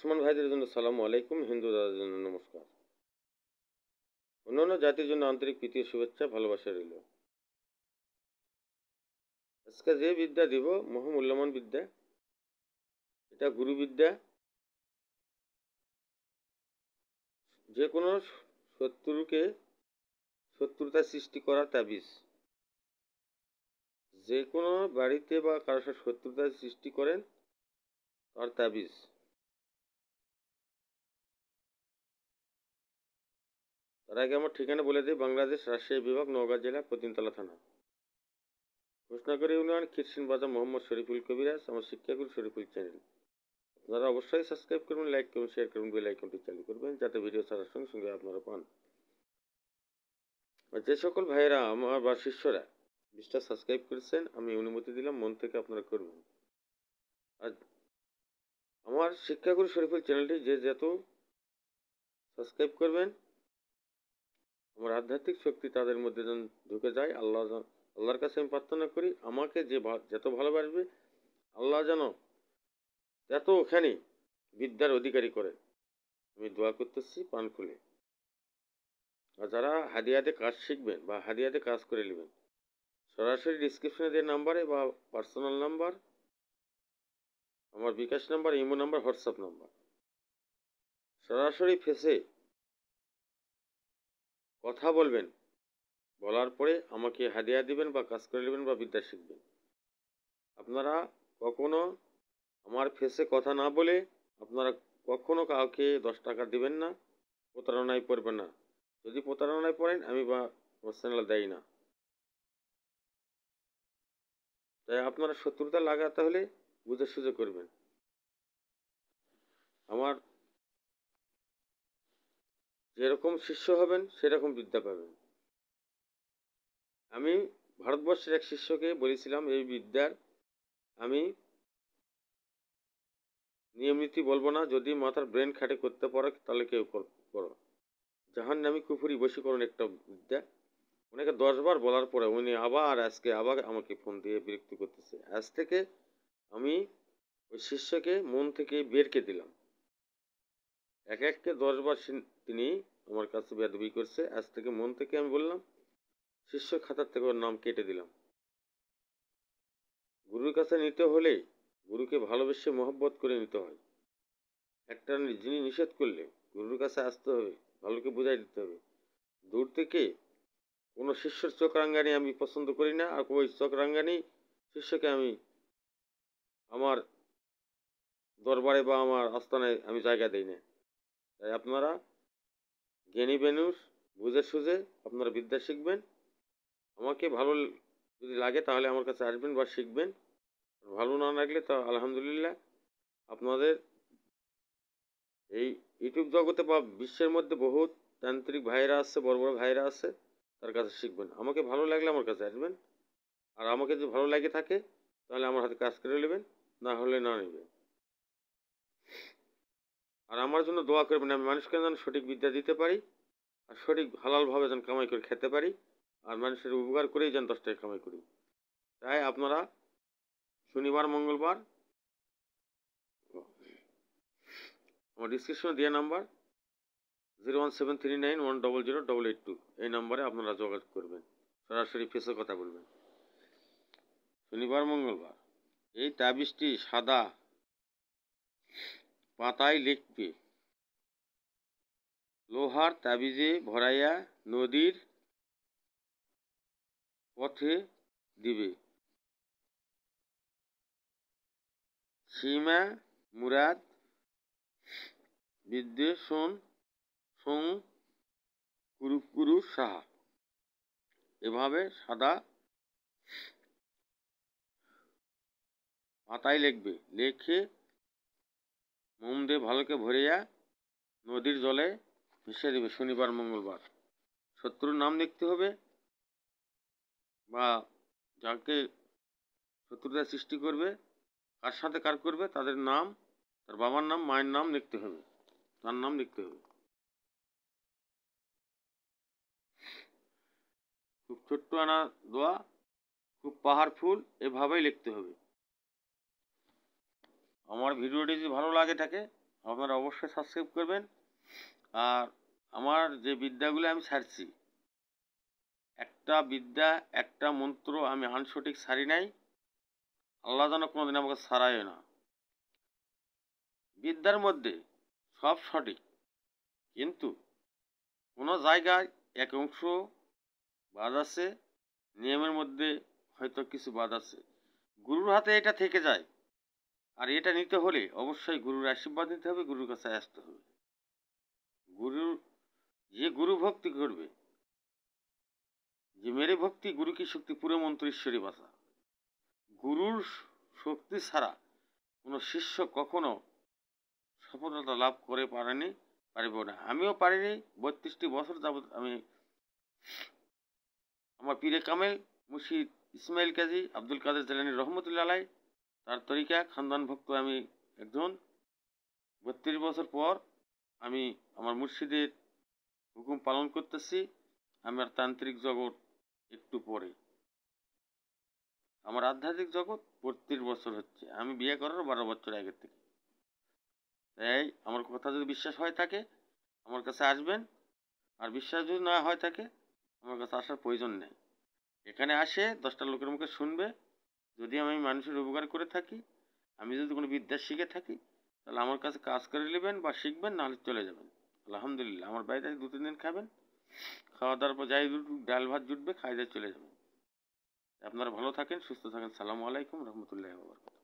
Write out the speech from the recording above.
মুসলমান ভাইদের জন্য সালাম আলাইকুম হিন্দু দাদার জন্য নমস্কার অন্যান্য জাতির জন্য আন্তরিক প্রীতির শুভেচ্ছা ভালোবাসা রইল আজকে যে বিদ্যা দিব মহামূল্যবান বিদ্যা এটা গুরু বিদ্যা যে কোনো শত্রুকে শত্রুতা সৃষ্টি করা তাবিজ যে কোনো বাড়িতে বা কারোর সাথে শত্রুতা সৃষ্টি করেন তার তাবিজ তার আগে আমার ঠিকানা বলে দিই বাংলাদেশ রাজশাহী বিভাগ নওগাঁ জেলা কদিনতলা থানা ঘোষণাকরি ইউনিয়ন খিরসিন বাজার মোহাম্মদ শরীফুল কবিরাজ আমার শিক্ষাগুরু শরীফুল চ্যানেল আপনারা অবশ্যই সাবস্ক্রাইব করবেন লাইক করুন শেয়ার করবেন বেল আইকনটি চালু করবেন যাতে ভিডিও ছাড়ার সঙ্গে সঙ্গে আপনারা পান যে সকল ভাইয়েরা আমার বা শিষ্যরা বিশটা সাবস্ক্রাইব করেছেন আমি অনুমতি দিলাম মন থেকে আপনারা করবেন আর আমার শিক্ষাগুরু শরীফুল চ্যানেলটি যে যত সাবস্ক্রাইব করবেন আমার আধ্যাত্মিক শক্তি তাদের মধ্যে যেন ঢুকে যায় আল্লাহ আল্লাহর কাছে আমি প্রার্থনা করি আমাকে যে যত ভালোবাসবে আল্লাহ যেন এত ওখানে বিদ্যার অধিকারী করে আমি দোয়া করতেছি পান খুলে আর যারা হাদিয়াতে কাজ শিখবেন বা হাদিয়াতে কাজ করে নেবেন সরাসরি ডিসক্রিপশনে দেওয়া নাম্বারে বা পার্সোনাল নাম্বার আমার bKash number imo number WhatsApp number সরাসরি ফেসে কথা বলবেন বলার পরে আমাকে হাদিয়া দিবেন বা কাজ করে নেবেন বা বিদ্যা শিখবেন আপনারা কখনো আমার ফেসে কথা না বলে আপনারা কখনো কাউকে দশ টাকা দিবেন না প্রতারণায় পড়বেন না যদি প্রতারণায় পড়েন আমি বা আমার দেয় না তাই আপনারা শত্রুতা লাগাতে হলে বুঝে সুযোগ করবেন আমার যেরকম শিষ্য হবেন সেরকম বিদ্যা পাবেন আমি ভারতবর্ষের এক শিষ্যকে বলেছিলাম এই বিদ্যার আমি নিয়মনীতি বলবো না যদি মাথার ব্রেন খাটে করতে পারো তাহলে কেউ করো জাহান নামি কুফুরি বসীকরণ একটা বিদ্যা ওনাকে দশবার বলার পরে উনি আবার আজকে আবার আমাকে ফোন দিয়ে বিরক্তি করতেছে আজ থেকে আমি ওই শিষ্যকে মন থেকে বেরকে দিলাম এক এককে দশবার তিনি আমার কাছে বেদবি করছে আজ থেকে মন থেকে আমি বললাম শিষ্য খাতার থেকে ওর নাম কেটে দিলাম গুরুর কাছে নিতে হলে গুরুকে ভালোবেসে মহব্বত করে নিতে হয় একটা যিনি নিষেধ করলে গুরুর কাছে আসতে হবে ভালোকে বুঝাই দিতে হবে দূর থেকে কোনো শিষ্যর চোখ রাঙ্গানি আমি পছন্দ করি না আর ওই চোখ রাঙ্গানি শিষ্যকে আমি আমার দরবারে বা আমার আস্তানায় আমি জায়গা দিই না তাই আপনারা জ্ঞানী বেনুর বুঝে সুঝে আপনারা বিদ্যা শিখবেন আমাকে ভালো যদি লাগে তাহলে আমার কাছে আসবেন বা শিখবেন ভালো না লাগলে তা আলহামদুলিল্লাহ আপনাদের এই ইউটিউব জগতে বা বিশ্বের মধ্যে বহুত তান্ত্রিক ভাইরা আছে বড় বড় ভাইরা আছে তার কাছে শিখবেন আমাকে ভালো লাগলে আমার কাছে আসবেন আর আমাকে যদি ভালো লাগে থাকে তাহলে আমার হাতে কাজ করে নেবেন না হলে না নেবেন আর আমার জন্য দোয়া করবেন আমি মানুষকে যেন সঠিক বিদ্যা দিতে পারি আর সঠিক হালালভাবে যেন কামাই করে খেতে পারি আর মানুষের উপকার করেই যেন দশ টাকা কামাই করি তাই আপনারা শনিবার মঙ্গলবার আমার ডিসক্রিপশনে দেওয়া number zero one seven three nine one double zero double eight two এই নাম্বারে আপনারা যোগাযোগ করবেন সরাসরি ফেসে কথা বলবেন শনিবার মঙ্গলবার এই তাবিজটি সাদা পাতায় লিখবে লোহার তাবিজে ভরাইয়া নদীর পথে দিবে সীমা মুরাদ বিদ্বেষণ সং কুরুকুরু সাহা এভাবে সাদা পাতায় লিখবে লেখে মোম দিয়ে ভালোকে ভরিয়া নদীর জলে মিশিয়ে দেবে শনিবার মঙ্গলবার শত্রুর নাম দেখতে হবে বা যাকে শত্রুতা সৃষ্টি করবে কার সাথে কার করবে তাদের নাম তার বাবার নাম মায়ের নাম লিখতে হবে তার নাম লিখতে হবে খুব ছোট্ট আনা দোয়া খুব পাহাড় ফুল এভাবেই লিখতে হবে আমার ভিডিওটি যদি ভালো লাগে থাকে আপনারা অবশ্যই সাবস্ক্রাইব করবেন আর আমার যে বিদ্যাগুলো আমি ছাড়ছি একটা বিদ্যা একটা মন্ত্র আমি আনসঠিক সারি নাই আল্লাহ যেন কোনোদিন আমাকে সারাইও না বিদ্যার মধ্যে সব সঠিক কিন্তু কোনো জায়গায় এক অংশ বাদ আছে নিয়মের মধ্যে হয়তো কিছু বাদ আছে গুরুর হাতে এটা থেকে যায় আর এটা নিতে হলে অবশ্যই গুরুর আশীর্বাদ নিতে হবে গুরুর কাছে আসতে হবে গুরুর যে গুরু ভক্তি করবে যে মেরে ভক্তি গুরু কি শক্তি পুরো মন্ত্র ঈশ্বরী বাসা গুরুর শক্তি ছাড়া কোনো শিষ্য কখনো সফলতা লাভ করে পারেনি পারিব না আমিও পারিনি বত্রিশটি বছর যাবৎ আমি আমার পীরে কামেল মুর্শিদ ইসমাইল কাজী আব্দুল কাদের জালানি রহমতুল্লাহ তার তরিকা ভক্ত আমি একজন বত্রিশ বছর পর আমি আমার মুর্শিদের হুকুম পালন করতেছি আমার তান্ত্রিক জগৎ একটু পরে আমার আধ্যাত্মিক জগৎ বত্রিশ বছর হচ্ছে আমি বিয়ে করার বারো বছর আগের থেকে তাই আমার কথা যদি বিশ্বাস হয় থাকে আমার কাছে আসবেন আর বিশ্বাস যদি না হয় থাকে আমার কাছে আসার প্রয়োজন নেই এখানে আসে দশটা লোকের মুখে শুনবে যদি আমি মানুষের উপকার করে থাকি আমি যদি কোনো বিদ্যা শিখে থাকি তাহলে আমার কাছে কাজ করে নেবেন বা শিখবেন নাহলে চলে যাবেন আলহামদুলিল্লাহ আমার বাড়িতে দু তিন দিন খাবেন খাওয়া দাওয়ার পর যাই ডাল ভাত জুটবে খাই দিয়ে চলে যাবেন আপনারা ভালো থাকেন সুস্থ থাকেন সালামু আলাইকুম রহমতুল্লাহ বাবরকাত